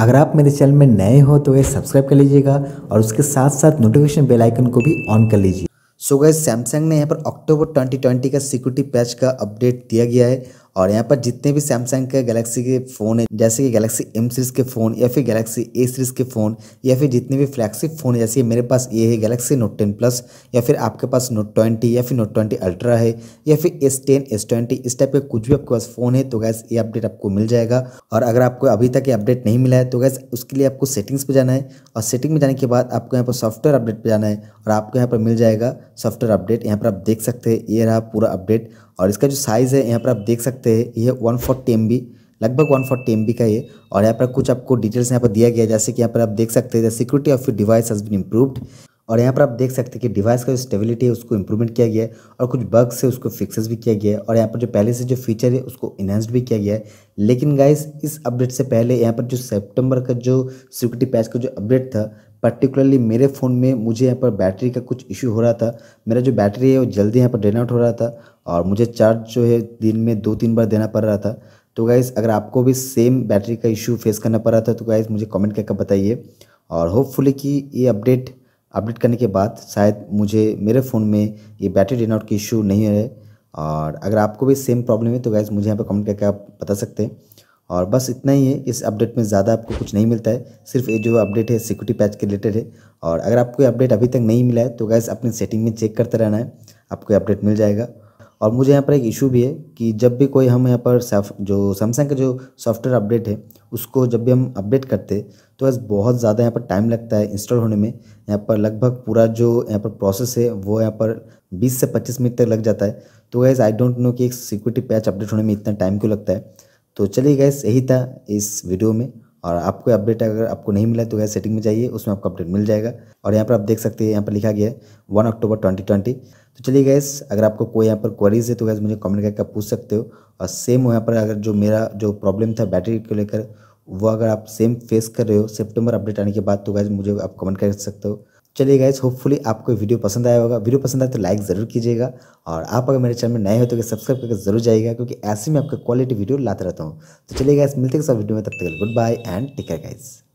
अगर आप मेरे चैनल में नए हो तो ये सब्सक्राइब कर लीजिएगा और उसके साथ साथ नोटिफिकेशन बेल आइकन को भी ऑन कर लीजिए सो गए सैमसंग ने यहाँ पर अक्टूबर 2020 का सिक्योरिटी पैच का अपडेट दिया गया है और यहाँ पर जितने भी सैमसंग के गैलेक्सी के फ़ोन है जैसे कि गैलेक्सी एम सीरीज़ के फ़ोन या फिर गैलेक्सी ए सीरीज़ के फ़ोन या फिर जितने भी फ्लैक्सी फ़ोन है जैसे मेरे पास ये है गैलेक्सी नोट टेन प्लस या फिर आपके पास नोट ट्वेंटी या फिर नोट ट्वेंटी अल्ट्रा है या फिर एस टेन एस ट्वेंटी इस टाइप के कुछ भी आपके पास फ़ोन है तो गैस ये अपडेट आपको मिल जाएगा और अगर आपको अभी तक ये अपडेट नहीं मिला है तो गैस उसके लिए आपको सेटिंग्स पर जाना है और सेटिंग में जाने के बाद आपको यहाँ पर सॉफ्टवेयर अपडेट पर जाना है और आपको यहाँ पर मिल जाएगा सॉफ्टवेयर अपडेट यहाँ पर आप देख सकते हैं ये रहा पूरा अपडेट और इसका जो साइज़ है यहाँ पर आप देख सकते हैं ये वन फोर्टी एम बी लगभग वन फोर्टी एम बी का ये और यहाँ पर कुछ आपको डिटेल्स यहाँ पर दिया गया जैसे कि यहाँ पर आप देख सकते हैं सिक्योरिटी ऑफ यू डिवाइस हज बिन इम्प्रूवड और यहाँ पर आप देख सकते हैं कि डिवाइस का जो स्टेबिलिटी है उसको इम्प्रूवमेंट किया गया है और कुछ बग्स है उसको फिक्सेस भी किया गया है और यहाँ पर जो पहले से जो फीचर है उसको इन्हेंस्ड भी किया गया है लेकिन गाइस इस अपडेट से पहले यहाँ पर जो सितंबर का जो सिक्योरिटी पैच का जो अपडेट था पर्टिकुलरली मेरे फ़ोन में मुझे यहाँ पर बैटरी का कुछ इशू हो रहा था मेरा जो बैटरी है वो जल्दी यहाँ पर ड्रेन आउट हो रहा था और मुझे चार्ज जो है दिन में दो तीन बार देना पड़ रहा था तो गाइज़ अगर आपको भी सेम बैटरी का इशू फेस करना पड़ रहा था तो गाइज़ मुझे कमेंट करके बताइए और होपफुली कि ये अपडेट अपडेट करने के बाद शायद मुझे मेरे फ़ोन में ये बैटरी ड्रेन आउट की इशू नहीं है और अगर आपको भी सेम प्रॉब्लम है तो गाइज़ मुझे यहाँ पर कमेंट करके आप बता सकते हैं और बस इतना ही है इस अपडेट में ज़्यादा आपको कुछ नहीं मिलता है सिर्फ ये जो अपडेट है सिक्योरिटी पैच के रिलेटेड है और अगर आपको अपडेट अभी तक नहीं मिला है तो गैस अपनी सेटिंग में चेक करते रहना है आपको ये अपडेट मिल जाएगा और मुझे यहाँ पर एक इशू भी है कि जब भी कोई हम यहाँ पर जो सैमसंग का जो सॉफ्टवेयर अपडेट है उसको जब भी हम अपडेट करते तो बस बहुत ज़्यादा यहाँ पर टाइम लगता है इंस्टॉल होने में यहाँ पर लगभग पूरा जो यहाँ पर प्रोसेस है वो यहाँ पर 20 से 25 मिनट तक लग जाता है तो गैस आई डोंट नो कि एक सिक्योरिटी पैच अपडेट होने में इतना टाइम क्यों लगता है तो चलिए गैस यही था इस वीडियो में और आपको अपडेट अगर आपको नहीं मिला तो गैस सेटिंग में जाइए उसमें आपको अपडेट मिल जाएगा और यहाँ पर आप देख सकते हैं यहाँ पर लिखा गया है वन अक्टूबर ट्वेंटी ट्वेंटी तो चलिए गैस अगर आपको कोई यहाँ पर क्वारीज है तो गैस मुझे कमेंट करके पूछ सकते हो और सेम यहाँ पर अगर जो मेरा जो प्रॉब्लम था बैटरी को लेकर वो अगर आप सेम फेस कर रहे हो सेप्टेम्बर अपडेट आने के बाद तो गैस मुझे आप कमेंट कर सकते हो चलिए गाइज होपफुली आपको वीडियो पसंद आया होगा वीडियो पसंद आए तो लाइक ज़रूर कीजिएगा और आप अगर मेरे चैनल में नए हो तो सब्सक्राइब करके जरूर जाइएगा क्योंकि ऐसे में आपका क्वालिटी वीडियो लाता रहता हूँ तो चलिए गाइस मिलते हैं सब वीडियो में तब तक good bye and take care guys